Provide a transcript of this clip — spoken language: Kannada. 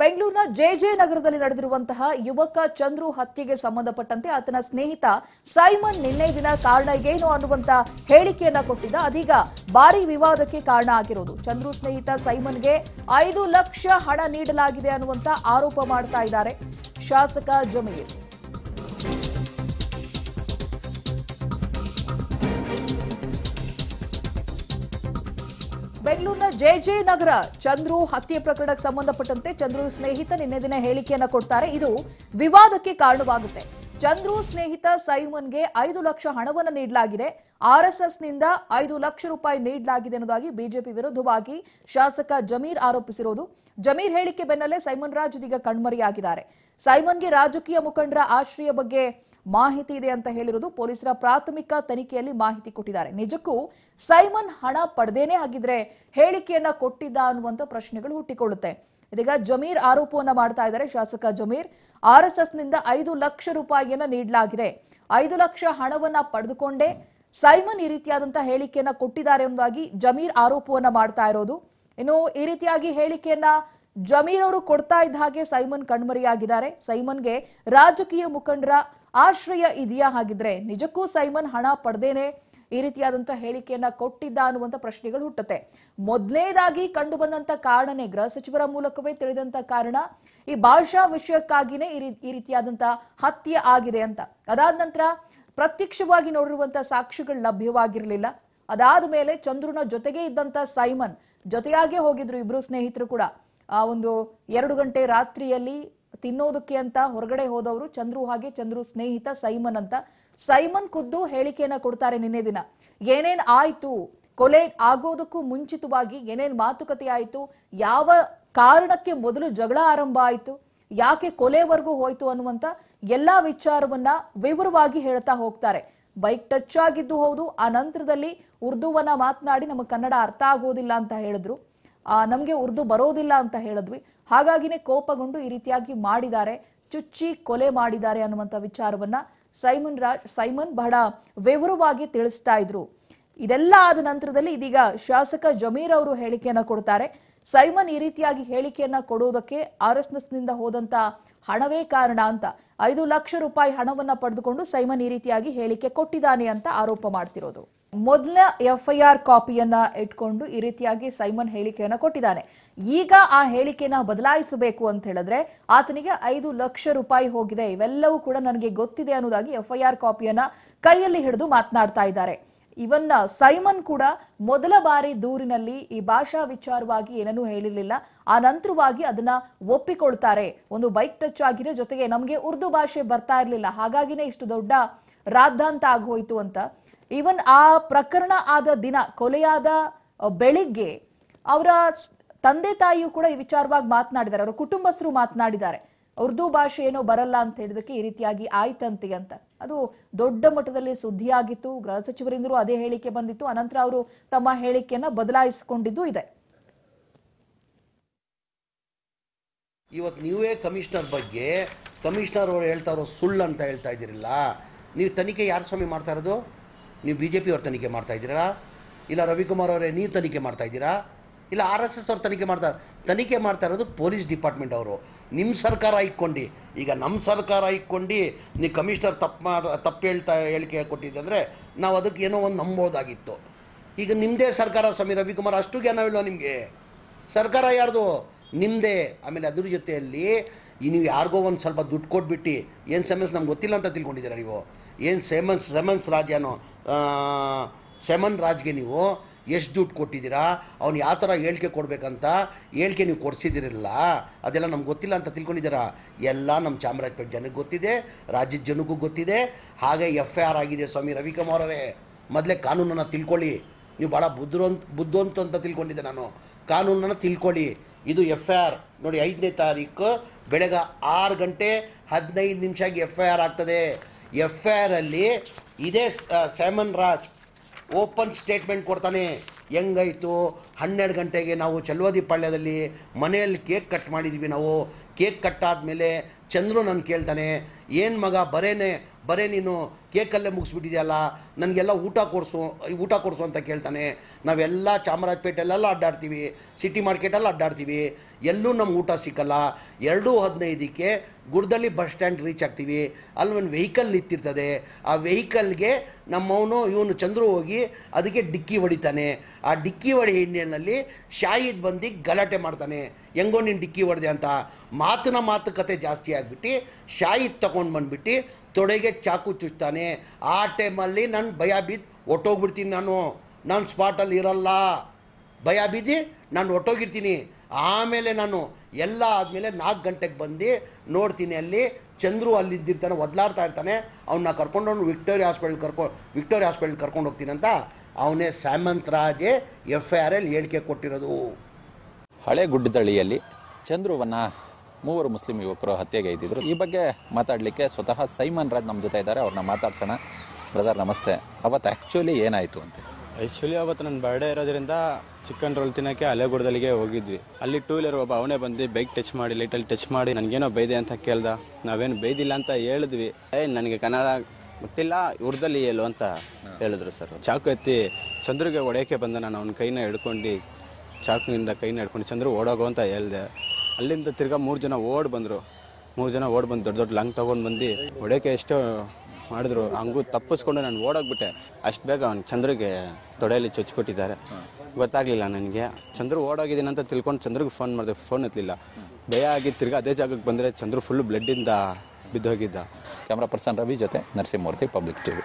ಬೆಂಗಳೂರಿನ ಜೆಜೆ ನಗರದಲ್ಲಿ ನಡೆದಿರುವಂತಹ ಯುವಕ ಚಂದ್ರು ಹತ್ಯೆಗೆ ಸಂಬಂಧಪಟ್ಟಂತೆ ಆತನ ಸ್ನೇಹಿತ ಸೈಮನ್ ನಿನ್ನೆ ದಿನ ಕಾರಣ ಏನು ಅನ್ನುವಂತ ಹೇಳಿಕೆಯನ್ನ ಕೊಟ್ಟಿದ್ದ ಅದೀಗ ಭಾರಿ ವಿವಾದಕ್ಕೆ ಕಾರಣ ಆಗಿರೋದು ಚಂದ್ರು ಸ್ನೇಹಿತ ಸೈಮನ್ಗೆ ಐದು ಲಕ್ಷ ಹಣ ನೀಡಲಾಗಿದೆ ಅನ್ನುವಂತ ಆರೋಪ ಮಾಡ್ತಾ ಇದ್ದಾರೆ ಶಾಸಕ ಜಮೀರ್ ಬೆಂಗಳೂರಿನ ಜೆ ಜೆ ನಗರ ಚಂದ್ರು ಹತ್ಯೆ ಪ್ರಕರಣಕ್ಕೆ ಸಂಬಂಧಪಟ್ಟಂತೆ ಚಂದ್ರು ಸ್ನೇಹಿತ ನಿನ್ನೆ ದಿನ ಹೇಳಿಕೆಯನ್ನ ಕೊಡ್ತಾರೆ ಇದು ವಿವಾದಕ್ಕೆ ಕಾರಣವಾಗುತ್ತೆ ಚಂದ್ರು ಸ್ನೇಹಿತ ಸೈಮನ್ಗೆ ಐದು ಲಕ್ಷ ಹಣವನ್ನು ನೀಡಲಾಗಿದೆ ನಿಂದ ಐದು ಲಕ್ಷ ರೂಪಾಯಿ ನೀಡಲಾಗಿದೆ ಎನ್ನುವುದಾಗಿ ಬಿಜೆಪಿ ವಿರುದ್ಧವಾಗಿ ಶಾಸಕ ಜಮೀರ್ ಆರೋಪಿಸಿರುವುದು ಜಮೀರ್ ಹೇಳಿಕೆ ಬೆನ್ನಲ್ಲೇ ಸೈಮನ್ ರಾಜ್ ಇದೀಗ ಕಣ್ಮರೆಯಾಗಿದ್ದಾರೆ ಸೈಮನ್ಗೆ ರಾಜಕೀಯ ಮುಖಂಡರ ಆಶ್ರಯ ಬಗ್ಗೆ ಮಾಹಿತಿ ಇದೆ ಅಂತ ಹೇಳಿರುವುದು ಪೊಲೀಸರ ಪ್ರಾಥಮಿಕ ತನಿಖೆಯಲ್ಲಿ ಮಾಹಿತಿ ಕೊಟ್ಟಿದ್ದಾರೆ ನಿಜಕ್ಕೂ ಸೈಮನ್ ಹಣ ಪಡೆದೇನೆ ಆಗಿದ್ರೆ ಹೇಳಿಕೆಯನ್ನ ಕೊಟ್ಟಿದ್ದ ಅನ್ನುವಂಥ ಪ್ರಶ್ನೆಗಳು ಹುಟ್ಟಿಕೊಳ್ಳುತ್ತೆ ಇದೀಗ ಜಮೀರ್ ಆರೋಪವನ್ನ ಮಾಡ್ತಾ ಇದ್ದಾರೆ ಶಾಸಕ ಜಮೀರ್ ಆರ್ ಎಸ್ ಎಸ್ ನಿಂದ ಐದು ಲಕ್ಷ ರೂಪಾಯಿಯನ್ನ ನೀಡಲಾಗಿದೆ ಐದು ಲಕ್ಷ ಹಣವನ್ನ ಪಡೆದುಕೊಂಡೇ ಸೈಮನ್ ಈ ರೀತಿಯಾದಂತಹ ಹೇಳಿಕೆಯನ್ನ ಕೊಟ್ಟಿದ್ದಾರೆ ಎಂಬುದಾಗಿ ಜಮೀರ್ ಆರೋಪವನ್ನ ಮಾಡ್ತಾ ಇರೋದು ಇನ್ನು ಈ ರೀತಿಯಾಗಿ ಹೇಳಿಕೆಯನ್ನ ಜಮೀರ್ ಅವರು ಕೊಡ್ತಾ ಇದ್ದ ಹಾಗೆ ಸೈಮನ್ ಕಣ್ಮರೆಯಾಗಿದ್ದಾರೆ ಸೈಮನ್ಗೆ ರಾಜಕೀಯ ಮುಖಂಡರ ಆಶ್ರಯ ಇದೆಯಾ ಹಾಗಿದ್ರೆ ನಿಜಕ್ಕೂ ಸೈಮನ್ ಹಣ ಪಡೆದೇನೆ ಈ ರೀತಿಯಾದಂತ ಹೇಳಿಕೆಯನ್ನ ಕೊಟ್ಟಿದ್ದ ಅನ್ನುವಂಥ ಪ್ರಶ್ನೆಗಳು ಹುಟ್ಟುತ್ತೆ ಮೊದಲನೇದಾಗಿ ಕಂಡು ಬಂದಂತ ಕಾರಣನೇ ಗೃಹ ಸಚಿವರ ಮೂಲಕವೇ ತಿಳಿದಂತ ಕಾರಣ ಈ ಭಾಷಾ ವಿಷಯಕ್ಕಾಗಿನೇ ಈ ರೀತಿಯಾದಂತಹ ಹತ್ಯೆ ಆಗಿದೆ ಅಂತ ಅದಾದ ನಂತರ ಪ್ರತ್ಯಕ್ಷವಾಗಿ ನೋಡಿರುವಂತಹ ಸಾಕ್ಷಿಗಳು ಲಭ್ಯವಾಗಿರಲಿಲ್ಲ ಅದಾದ ಮೇಲೆ ಚಂದ್ರನ ಜೊತೆಗೆ ಇದ್ದಂತ ಸೈಮನ್ ಜೊತೆಯಾಗೆ ಹೋಗಿದ್ರು ಇಬ್ರು ಸ್ನೇಹಿತರು ಕೂಡ ಆ ಒಂದು ಎರಡು ಗಂಟೆ ರಾತ್ರಿಯಲ್ಲಿ ತಿನ್ನೋದಕ್ಕೆ ಅಂತ ಹೊರಗಡೆ ಹೋದವರು ಚಂದ್ರು ಹಾಗೆ ಚಂದ್ರು ಸ್ನೇಹಿತ ಸೈಮನ್ ಅಂತ ಸೈಮನ್ ಖುದ್ದು ಹೇಳಿಕೆಯನ್ನ ಕೊಡ್ತಾರೆ ನಿನ್ನೆ ದಿನ ಏನೇನ್ ಆಯ್ತು ಕೊಲೆ ಆಗೋದಕ್ಕೂ ಮುಂಚಿತವಾಗಿ ಏನೇನ್ ಮಾತುಕತೆ ಆಯಿತು ಯಾವ ಕಾರಣಕ್ಕೆ ಮೊದಲು ಜಗಳ ಆರಂಭ ಆಯ್ತು ಯಾಕೆ ಕೊಲೆವರೆಗೂ ಹೋಯ್ತು ಅನ್ನುವಂತ ಎಲ್ಲಾ ವಿಚಾರವನ್ನ ವಿವರವಾಗಿ ಹೇಳ್ತಾ ಹೋಗ್ತಾರೆ ಬೈಕ್ ಟಚ್ ಆಗಿದ್ದು ಹೌದು ಆ ನಂತರದಲ್ಲಿ ಉರ್ದುವನ್ನ ಮಾತನಾಡಿ ನಮ್ಮ ಕನ್ನಡ ಅರ್ಥ ಆಗೋದಿಲ್ಲ ಅಂತ ಹೇಳಿದ್ರು ನಮಗೆ ಉರ್ದು ಬರೋದಿಲ್ಲ ಅಂತ ಹೇಳಿದ್ವಿ ಹಾಗಾಗಿನೇ ಕೋಪಗೊಂಡು ಈ ರೀತಿಯಾಗಿ ಮಾಡಿದ್ದಾರೆ ಚುಚ್ಚಿ ಕೊಲೆ ಮಾಡಿದ್ದಾರೆ ಅನ್ನುವಂಥ ವಿಚಾರವನ್ನ ಸೈಮನ್ ರಾಜ್ ಸೈಮನ್ ಬಹಳ ವಿವರವಾಗಿ ತಿಳಿಸ್ತಾ ಇದ್ರು ಇದೆಲ್ಲ ಆದ ನಂತರದಲ್ಲಿ ಇದೀಗ ಶಾಸಕ ಜಮೀರ್ ಅವರು ಹೇಳಿಕೆಯನ್ನ ಕೊಡ್ತಾರೆ ಸೈಮನ್ ಈ ರೀತಿಯಾಗಿ ಹೇಳಿಕೆಯನ್ನ ಕೊಡುವುದಕ್ಕೆ ಆರ್ ಎಸ್ ಎಸ್ನಿಂದ ಹೋದಂಥ ಹಣವೇ ಕಾರಣ ಅಂತ ಐದು ಲಕ್ಷ ರೂಪಾಯಿ ಹಣವನ್ನ ಪಡೆದುಕೊಂಡು ಸೈಮನ್ ಈ ರೀತಿಯಾಗಿ ಹೇಳಿಕೆ ಕೊಟ್ಟಿದ್ದಾನೆ ಅಂತ ಆರೋಪ ಮಾಡ್ತಿರೋದು ಮೊದಲ ಎಫ್ ಐ ಆರ್ ಕಾಪಿಯನ್ನ ಇಟ್ಕೊಂಡು ಈ ರೀತಿಯಾಗಿ ಸೈಮನ್ ಹೇಳಿಕೆಯನ್ನು ಕೊಟ್ಟಿದ್ದಾನೆ ಈಗ ಆ ಹೇಳಿಕೆನ ಬದಲಾಯಿಸಬೇಕು ಅಂತ ಹೇಳಿದ್ರೆ ಆತನಿಗೆ ಐದು ಲಕ್ಷ ರೂಪಾಯಿ ಹೋಗಿದೆ ಇವೆಲ್ಲವೂ ಕೂಡ ನನಗೆ ಗೊತ್ತಿದೆ ಅನ್ನೋದಾಗಿ ಎಫ್ ಐ ಆರ್ ಕಾಪಿಯನ್ನ ಕೈಯಲ್ಲಿ ಹಿಡಿದು ಮಾತನಾಡ್ತಾ ಇದ್ದಾರೆ ಇವನ್ನ ಸೈಮನ್ ಕೂಡ ಮೊದಲ ಬಾರಿ ದೂರಿನಲ್ಲಿ ಈ ಭಾಷಾ ವಿಚಾರವಾಗಿ ಏನನ್ನೂ ಹೇಳಿರಲಿಲ್ಲ ಆ ನಂತರವಾಗಿ ಅದನ್ನ ಒಪ್ಪಿಕೊಳ್ತಾರೆ ಒಂದು ಬೈಕ್ ಟಚ್ ಆಗಿದೆ ಜೊತೆಗೆ ನಮಗೆ ಉರ್ದು ಭಾಷೆ ಬರ್ತಾ ಇರಲಿಲ್ಲ ಹಾಗಾಗಿನೇ ಇಷ್ಟು ದೊಡ್ಡ ರಾದ್ದಾಂತ ಆಗೋಯ್ತು ಅಂತ ಈವನ್ ಆ ಪ್ರಕರಣ ಆದ ದಿನ ಕೊಲೆಯಾದ ಬೆಳಿಗ್ಗೆ ಅವರ ತಂದೆ ತಾಯಿಯು ಕೂಡ ಈ ವಿಚಾರವಾಗಿ ಮಾತನಾಡಿದ್ದಾರೆ ಅವರ ಕುಟುಂಬಸ್ಥರು ಮಾತನಾಡಿದ್ದಾರೆ ಉರ್ದು ಭಾಷೆ ಏನೋ ಬರಲ್ಲ ಅಂತ ಹೇಳಿದಕ್ಕೆ ಈ ರೀತಿಯಾಗಿ ಆಯ್ತಂತೆ ಅಂತ ಅದು ದೊಡ್ಡ ಮಟ್ಟದಲ್ಲಿ ಸುದ್ದಿಯಾಗಿತ್ತು ಗೃಹ ಸಚಿವರಿಂದಲೂ ಅದೇ ಹೇಳಿಕೆ ಬಂದಿತ್ತು ಅನಂತರ ಅವರು ತಮ್ಮ ಹೇಳಿಕೆಯನ್ನ ಬದಲಾಯಿಸಿಕೊಂಡಿದ್ದು ಇದೆ ಇವತ್ತು ನೀವೇ ಕಮಿಷನರ್ ಬಗ್ಗೆ ಕಮಿಷನರ್ ಅವರು ಹೇಳ್ತಾ ಇರೋ ಸುಳ್ಳು ಅಂತ ಹೇಳ್ತಾ ಇದ್ದೀರಲ್ಲ ನೀವು ತನಿಖೆ ಯಾರು ಸ್ವಾಮಿ ಮಾಡ್ತಾ ಇರೋದು ನೀವು ಬಿ ಜೆ ಪಿ ಅವ್ರ ತನಿಖೆ ಮಾಡ್ತಾ ಇದ್ದೀರಾ ಇಲ್ಲ ರವಿಕುಮಾರ್ ಅವರೇ ನೀವು ತನಿಖೆ ಮಾಡ್ತಾ ಇದ್ದೀರಾ ಇಲ್ಲ ಆರ್ ಎಸ್ ಎಸ್ ಅವ್ರು ತನಿಖೆ ಮಾಡ್ತಾರೆ ತನಿಖೆ ಮಾಡ್ತಾ ಇರೋದು ಪೊಲೀಸ್ ಡಿಪಾರ್ಟ್ಮೆಂಟ್ ಅವರು ನಿಮ್ಮ ಸರ್ಕಾರ ಇಕ್ಕೊಂಡು ಈಗ ನಮ್ಮ ಸರ್ಕಾರ ಇಕ್ಕೊಂಡು ನೀವು ಕಮಿಷನರ್ ತಪ್ಪು ಮಾಡ ತಪ್ಪು ಹೇಳ್ತಾ ಹೇಳಿಕೆ ಕೊಟ್ಟಿದ್ದಂದರೆ ನಾವು ಅದಕ್ಕೆ ಏನೋ ಒಂದು ನಂಬೋದಾಗಿತ್ತು ಈಗ ನಿಮ್ಮದೇ ಸರ್ಕಾರ ಸ್ವಾಮಿ ರವಿಕುಮಾರ್ ಅಷ್ಟು ಜ್ಞಾನವಿಲ್ಲ ನಿಮಗೆ ಸರ್ಕಾರ ಯಾರ್ದು ನಿಮ್ಮದೇ ಆಮೇಲೆ ಅದ್ರ ಜೊತೆಯಲ್ಲಿ ನೀವು ಯಾರಿಗೋ ಒಂದು ಸ್ವಲ್ಪ ದುಡ್ಡು ಕೊಟ್ಬಿಟ್ಟು ಏನು ಸಮಸ್ಯೆ ನಮ್ಗೆ ಗೊತ್ತಿಲ್ಲ ಅಂತ ತಿಳ್ಕೊಂಡಿದ್ದೀರಾ ನೀವು ಏನು ಸೆಮನ್ಸ್ ಸೆಮನ್ಸ್ ರಾಜ್ಯನೋ ಸೆಮನ್ ರಾಜ್ಗೆ ನೀವು ಎಷ್ಟು ದುಡ್ಡು ಕೊಟ್ಟಿದ್ದೀರಾ ಅವ್ನು ಯಾವ ಥರ ಹೇಳಿಕೆ ಕೊಡಬೇಕಂತ ಹೇಳಿಕೆ ನೀವು ಕೊಡಿಸಿದಿರಲ್ಲ ಅದೆಲ್ಲ ನಮ್ಗೆ ಗೊತ್ತಿಲ್ಲ ಅಂತ ತಿಳ್ಕೊಂಡಿದ್ದೀರಾ ಎಲ್ಲ ನಮ್ಮ ಚಾಮರಾಜಪೇಟೆ ಜನಕ್ಕೆ ಗೊತ್ತಿದೆ ರಾಜ್ಯದ ಜನಕ್ಕೂ ಗೊತ್ತಿದೆ ಹಾಗೆ ಎಫ್ ಐ ಆರ್ ಆಗಿದೆ ಸ್ವಾಮಿ ರವಿಕುಮಾರ್ ಅವರೇ ಮೊದಲೇ ಕಾನೂನನ್ನು ತಿಳ್ಕೊಳ್ಳಿ ನೀವು ಭಾಳ ಬುದ್ಧಂತ ಬುದ್ಧವಂತು ಅಂತ ತಿಳ್ಕೊಂಡಿದ್ದೆ ನಾನು ಕಾನೂನನ್ನು ತಿಳ್ಕೊಳ್ಳಿ ಇದು ಎಫ್ ಐ ಆರ್ ನೋಡಿ ಐದನೇ ತಾರೀಕು ಬೆಳಗ್ಗೆ ಆರು ಗಂಟೆ ಹದಿನೈದು ನಿಮಿಷಕ್ಕೆ ಎಫ್ ಐ ಆರ್ ಆಗ್ತದೆ ಎಫ್ ಐ ಆರಲ್ಲಿ ಇದೇ ಸ್ಯಾಮನ್ ರಾಜ್ ಓಪನ್ ಸ್ಟೇಟ್ಮೆಂಟ್ ಕೊಡ್ತಾನೆ ಹೆಂಗಾಯಿತು ಹನ್ನೆರಡು ಗಂಟೆಗೆ ನಾವು ಚಲುವದಿ ಪಾಳ್ಯದಲ್ಲಿ ಮನೆಯಲ್ಲಿ ಕೇಕ್ ಕಟ್ ಮಾಡಿದ್ವಿ ನಾವು ಕೇಕ್ ಕಟ್ ಆದಮೇಲೆ ಚಂದ್ರು ನಾನು ಕೇಳ್ತಾನೆ ಏನು ಮಗ ಬರೇನೆ ಬರೇ ನೀನು ಕೇಕಲ್ಲೇ ಮುಗಿಸ್ಬಿಟ್ಟಿದೆಯಲ್ಲ ನನಗೆಲ್ಲ ಊಟ ಕೊಡಿಸು ಊಟ ಕೊಡಿಸು ಅಂತ ಕೇಳ್ತಾನೆ ನಾವೆಲ್ಲ ಚಾಮರಾಜಪೇಟೆಲ್ಲೆಲ್ಲ ಅಡ್ಡಾಡ್ತೀವಿ ಸಿಟಿ ಮಾರ್ಕೆಟಲ್ಲಿ ಅಡ್ಡಾಡ್ತೀವಿ ಎಲ್ಲೂ ನಮ್ಗೆ ಊಟ ಸಿಕ್ಕಲ್ಲ ಎರಡೂ ಹದಿನೈದಕ್ಕೆ ಗುಡ್ದಲ್ಲಿ ಬಸ್ ಸ್ಟ್ಯಾಂಡ್ ರೀಚ್ ಆಗ್ತೀವಿ ಅಲ್ಲಿ ಒಂದು ವೆಹಿಕಲ್ ನಿಂತಿರ್ತದೆ ಆ ವೆಹಿಕಲ್ಗೆ ನಮ್ಮವನು ಇವನು ಚಂದ್ರು ಹೋಗಿ ಅದಕ್ಕೆ ಡಿಕ್ಕಿ ಹೊಡಿತಾನೆ ಆ ಡಿಕ್ಕಿ ಹೊಡೆ ಹಿನ್ನೆಲೆಯಲ್ಲಿ ಶಾಹಿದ್ ಬಂದು ಗಲಾಟೆ ಮಾಡ್ತಾನೆ ಹೆಂಗೋ ನೀನು ಡಿಕ್ಕಿ ಹೊಡೆದೆ ಅಂತ ಮಾತಿನ ಮಾತುಕತೆ ಜಾಸ್ತಿ ಆಗಿಬಿಟ್ಟು ಶಾಹಿದ್ ತೊಗೊಂಡು ಬಂದುಬಿಟ್ಟು ತೊಡೆಗೆ ಚಾಕು ಚುಚ್ತಾನೆ ಆ ಟೈಮಲ್ಲಿ ನಾನು ಭಯ ಬಿದ್ದು ಒಟ್ಟೋಗ್ಬಿಡ್ತೀನಿ ನಾನು ನಾನು ಸ್ಪಾಟಲ್ಲಿ ಇರಲ್ಲ ಭಯ ಬಿದ್ದು ನಾನು ಒಟ್ಟೋಗಿರ್ತೀನಿ ಆಮೇಲೆ ನಾನು ಎಲ್ಲ ಆದಮೇಲೆ ನಾಲ್ಕು ಗಂಟೆಗೆ ಬಂದು ನೋಡ್ತೀನಿ ಅಲ್ಲಿ ಚಂದ್ರು ಅಲ್ಲಿ ಇದ್ದಿರ್ತಾನೆ ಒದ್ಲಾಡ್ತಾ ಇರ್ತಾನೆ ಅವನ್ನ ಕರ್ಕೊಂಡವನು ವಿಕ್ಟೋರಿಯಾ ಹಾಸ್ಪಿಟಲ್ ಕರ್ಕೊ ವಿಕ್ಟೋರಿಯಾ ಹಾಸ್ಪಿಟಲ್ ಕರ್ಕೊಂಡು ಹೋಗ್ತೀನಂತ ಅವನೇ ಸ್ಯಾಮಂತ್ ರಾಜೇ ಎಫ್ ಐ ಆರ್ ಎಲ್ ಹೇಳಿಕೆ ಕೊಟ್ಟಿರೋದು ಹಳೆ ಗುಡ್ಡದಳ್ಳಿಯಲ್ಲಿ ಚಂದ್ರುವನ್ನು ಮೂವರು ಮುಸ್ಲಿಂ ಯುವಕರು ಹತ್ಯೆಗೈದಿದ್ರು ಈ ಬಗ್ಗೆ ಮಾತಾಡಲಿಕ್ಕೆ ಸ್ವತಃ ಸೈಮನ್ ರಾಜ್ ನಮ್ಮ ಜೊತೆ ಇದ್ದಾರೆ ಅವ್ರನ್ನ ಮಾತಾಡ್ಸೋಣ ಬ್ರದರ್ ನಮಸ್ತೆ ಅವತ್ತು ಆ್ಯಕ್ಚುಲಿ ಏನಾಯಿತು ಅಂತ ಆ್ಯಕ್ಚುಲಿ ಅವತ್ತು ನನ್ನ ಬರ್ಡೇ ಇರೋದ್ರಿಂದ ಚಿಕನ್ ರೋಲ್ ತಿನ್ನೋಕ್ಕೆ ಅಲೆಗುಡದಲ್ಲಿಗೆ ಹೋಗಿದ್ವಿ ಅಲ್ಲಿ ಟೂ ವೀಲರ್ ಒಬ್ಬ ಅವನೇ ಬಂದು ಬೈಕ್ ಟಚ್ ಮಾಡಿ ಲೈಟಲ್ಲಿ ಟಚ್ ಮಾಡಿ ನನಗೇನೋ ಬೈದೆ ಅಂತ ಕೇಳ್ದ ನಾವೇನು ಬೈದಿಲ್ಲ ಅಂತ ಹೇಳಿದ್ವಿ ಏ ನನಗೆ ಕನ್ನಡ ಗೊತ್ತಿಲ್ಲ ಉರ್ದಲ್ಲಿ ಏಲು ಅಂತ ಹೇಳಿದ್ರು ಸರ್ ಚಾಕು ಎತ್ತಿ ಚಂದ್ರಿಗೆ ಒಡೆಯೋಕೆ ಬಂದ ನಾನು ಅವನ ಕೈನ ಹಿಡ್ಕೊಂಡು ಚಾಕಿನಿಂದ ಕೈನ ಹಿಡ್ಕೊಂಡು ಚಂದ್ರು ಓಡೋಗು ಅಂತ ಹೇಳ್ದೆ ಅಲ್ಲಿಂದ ತಿರ್ಗಾ ಮೂರು ಜನ ಓಡ್ ಬಂದರು ಮೂರು ಜನ ಓಡ್ ಬಂದು ದೊಡ್ಡ ದೊಡ್ಡ ಲಂಗ್ ತೊಗೊಂಡು ಬಂದು ಹೊಡೆಯೋಕೆ ಎಷ್ಟು ಮಾಡಿದ್ರು ಹಂಗೂ ತಪ್ಪಿಸ್ಕೊಂಡು ನಾನು ಓಡೋಗ್ಬಿಟ್ಟೆ ಅಷ್ಟು ಬೇಗ ಅವ್ನು ಚಂದ್ರಗೆ ತೊಡೆಯಲ್ಲಿ ಚುಚ್ಚಿಬಿಟ್ಟಿದ್ದಾರೆ ಗೊತ್ತಾಗ್ಲಿಲ್ಲ ನನಗೆ ಚಂದ್ರು ಓಡೋಗಿದ್ದೀನಿ ಅಂತ ತಿಳ್ಕೊಂಡು ಚಂದ್ರಿಗೆ ಫೋನ್ ಮಾಡಿದೆ ಫೋನ್ ಎತ್ತಲಿಲ್ಲ ಭಯ ಆಗಿ ತಿರ್ಗಾ ಅದೇ ಜಾಗಕ್ಕೆ ಬಂದರೆ ಚಂದ್ರು ಫುಲ್ ಬ್ಲಡ್ಡಿಂದ ಬಿದ್ದೋಗಿದ್ದ ಕ್ಯಾಮ್ರಾ ಪರ್ಸನ್ ರವಿ ಜೊತೆ ನರಸಿಂಹಮೂರ್ತಿ ಪಬ್ಲಿಕ್ ಟಿವಿ